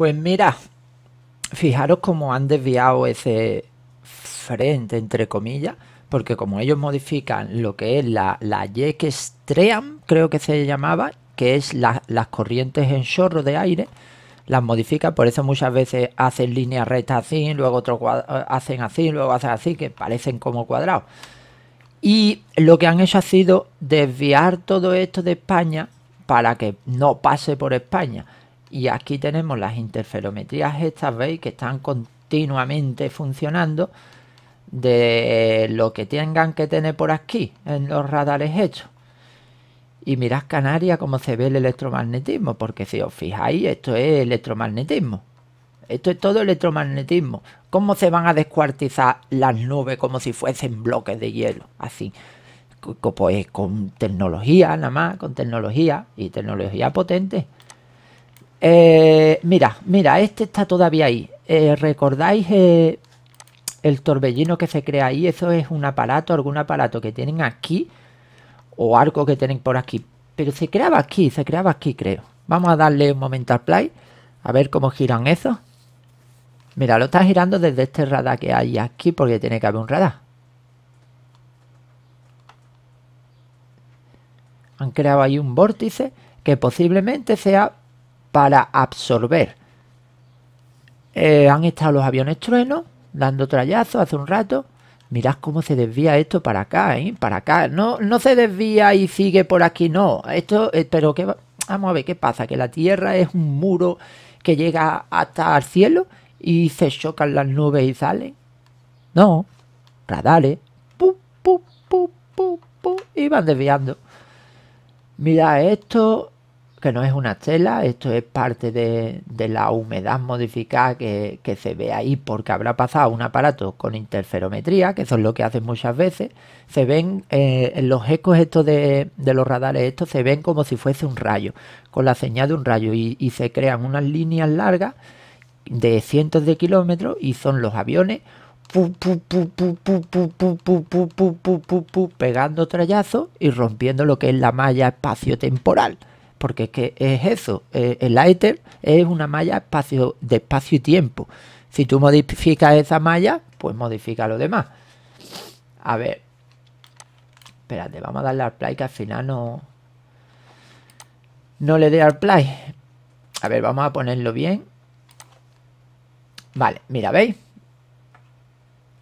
Pues mira, fijaros cómo han desviado ese frente, entre comillas, porque como ellos modifican lo que es la, la estream, creo que se llamaba, que es las corrientes en chorro de aire, las modifican, por eso muchas veces hacen líneas rectas así, luego otro eh, hacen así, luego hacen así, que parecen como cuadrados. Y lo que han hecho ha sido desviar todo esto de España para que no pase por España. Y aquí tenemos las interferometrías estas, veis, que están continuamente funcionando de lo que tengan que tener por aquí en los radares hechos. Y mirad Canarias cómo se ve el electromagnetismo, porque si os fijáis, esto es electromagnetismo. Esto es todo electromagnetismo. ¿Cómo se van a descuartizar las nubes como si fuesen bloques de hielo? Así. Pues con tecnología, nada más, con tecnología y tecnología potente. Eh, mira, mira, este está todavía ahí. Eh, ¿Recordáis eh, el torbellino que se crea ahí? Eso es un aparato, algún aparato que tienen aquí o algo que tienen por aquí. Pero se creaba aquí, se creaba aquí, creo. Vamos a darle un momento al play, a ver cómo giran eso. Mira, lo está girando desde este radar que hay aquí, porque tiene que haber un radar. Han creado ahí un vórtice que posiblemente sea para absorber. Eh, han estado los aviones truenos dando trallazos hace un rato. Mirad cómo se desvía esto para acá, ¿eh? Para acá. No, no se desvía y sigue por aquí, no. Esto, eh, pero que vamos a ver qué pasa, que la Tierra es un muro que llega hasta el cielo y se chocan las nubes y salen. No, radares, pum, pum, pum, pum, y van desviando. Mira esto, que no es una tela, esto es parte de, la humedad modificada que, se ve ahí porque habrá pasado un aparato con interferometría, que eso es lo que hacen muchas veces, se ven en los ecos estos de, los radares, estos se ven como si fuese un rayo, con la señal de un rayo y, se crean unas líneas largas de cientos de kilómetros y son los aviones pegando trayazos y rompiendo lo que es la malla espacio-temporal porque es que es eso, eh, el Lighter es una malla de espacio y tiempo. Si tú modificas esa malla, pues modifica lo demás. A ver. Espérate, vamos a darle al play que al final no... No le dé al play. A ver, vamos a ponerlo bien. Vale, mira, ¿veis?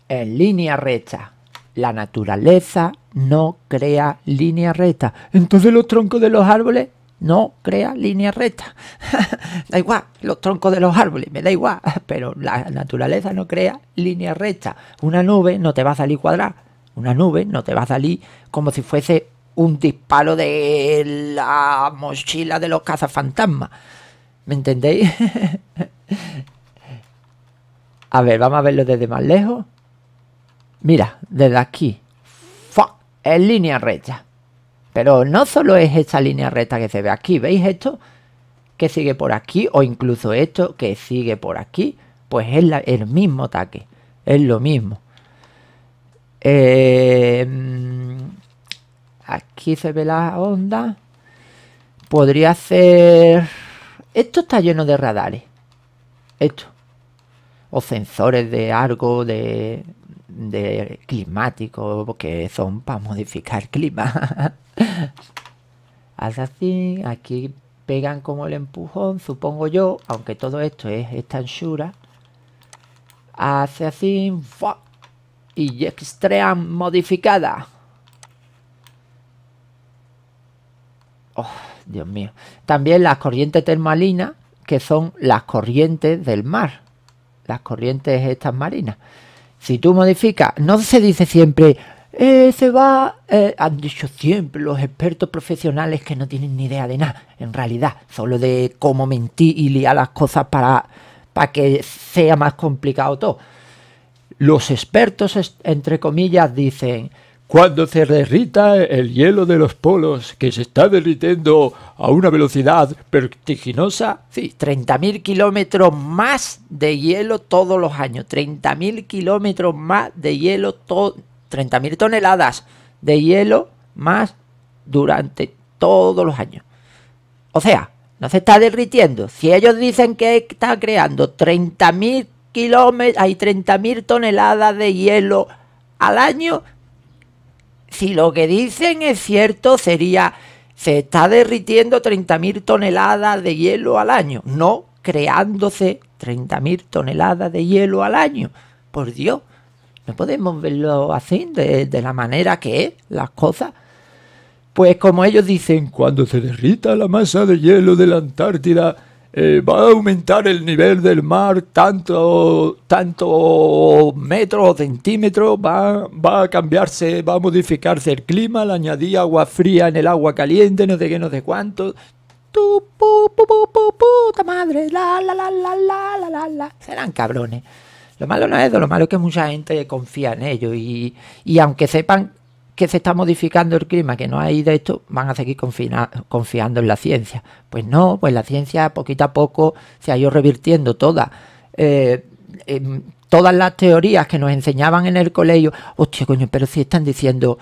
En línea recta. La naturaleza no crea línea recta. Entonces los troncos de los árboles no crea línea recta. da igual, los troncos de los árboles, me da igual, pero la naturaleza no crea línea recta. Una nube no te va a salir cuadrada, una nube no te va a salir como si fuese un disparo de la mochila de los cazafantasmas. ¿Me entendéis? a ver, vamos a verlo desde más lejos. Mira, desde aquí. ¡Fuck! Es línea recta. Pero no solo es esta línea recta que se ve aquí, ¿veis esto? Que sigue por aquí, o incluso esto que sigue por aquí, pues es el mismo ataque, es lo mismo. Em, aquí se ve la onda. Podría ser... Esto está lleno de radares. Esto. O sensores de algo, de, de climático, porque son para modificar clima. hace así, aquí pegan como el empujón, supongo yo, aunque todo esto es esta anchura. Hace así, y extrae modificada. Oh, Dios mío. También las corrientes termalinas, que son las corrientes del mar. Las corrientes estas marinas. Si tú modificas, no se dice siempre, eh, se va, eh, han dicho siempre los expertos profesionales que no tienen ni idea de nada, en realidad, solo de cómo mentir y liar las cosas para que sea más complicado todo. Los expertos, entre comillas, dicen, cuando se derrita el hielo de los polos, que se está derritiendo a una velocidad vertiginosa. Sí, 30.000 kilómetros más de hielo todos los años. 30.000 kilómetros más de hielo, 30.000 toneladas de hielo más durante todos los años. O sea, no se está derritiendo. Si ellos dicen que está creando 30.000 kilómetros, hay 30.000 toneladas de hielo al año, si lo que dicen es cierto, sería, se está derritiendo 30.000 toneladas de hielo al año, no creándose 30.000 toneladas de hielo al año. Por Dios, no podemos verlo así, de, la manera que es las cosas. Pues como ellos dicen, cuando se derrita la masa de hielo de la Antártida, eh, va a aumentar el nivel del mar tanto, tanto metros o centímetros, va, va a cambiarse, va a modificarse el clima, le añadí agua fría en el agua caliente, no sé qué, no sé cuánto. Tu puta madre, la la la la la la la Serán cabrones. Lo malo no es eso, lo malo es que mucha gente confía en ellos y, y aunque sepan que se está modificando el clima, que no hay de esto, van a seguir confiando en la ciencia. Pues no, pues la ciencia poquito a poco se ha ido revirtiendo toda. Eh, em, todas las teorías que nos enseñaban en el colegio, hostia, coño, pero si están diciendo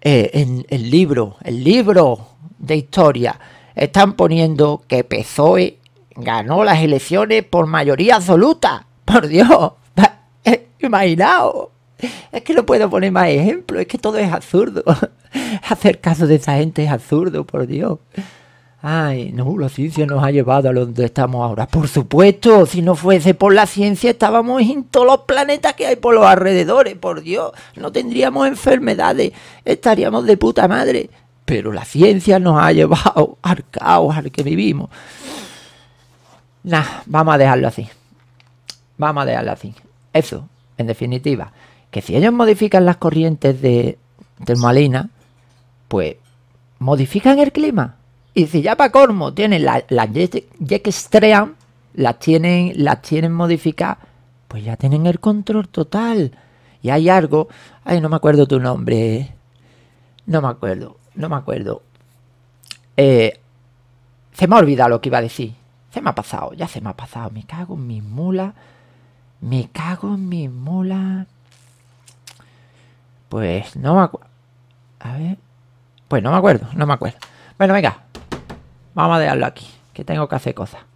eh, en el libro, el libro de historia, están poniendo que PSOE ganó las elecciones por mayoría absoluta. Por Dios, imaginaos. Es que no puedo poner más ejemplo, es que todo es absurdo. Hacer caso de esa gente es absurdo, por Dios. Ay, no, la ciencia nos ha llevado a donde estamos ahora. Por supuesto, si no fuese por la ciencia estábamos en todos los planetas que hay por los alrededores, por Dios. No tendríamos enfermedades, estaríamos de puta madre. Pero la ciencia nos ha llevado al caos al que vivimos. Nah, vamos a dejarlo así. Vamos a dejarlo así. Eso, en definitiva que si ellos modifican las corrientes de termoalina, pues modifican el clima. Y si ya para cormo tienen las la que las tienen, las tienen modificadas, pues ya tienen el control total. Y hay algo, ay, no me acuerdo tu nombre, no me acuerdo, no me acuerdo. Eh, se me ha olvidado lo que iba a decir. Se me ha pasado, ya se me ha pasado. Me cago en mis mulas. Me cago en mis mulas. Pues no me acuerdo. A ver. Pues no me acuerdo, no me acuerdo. Bueno, venga. Vamos a dejarlo aquí, que tengo que hacer cosas.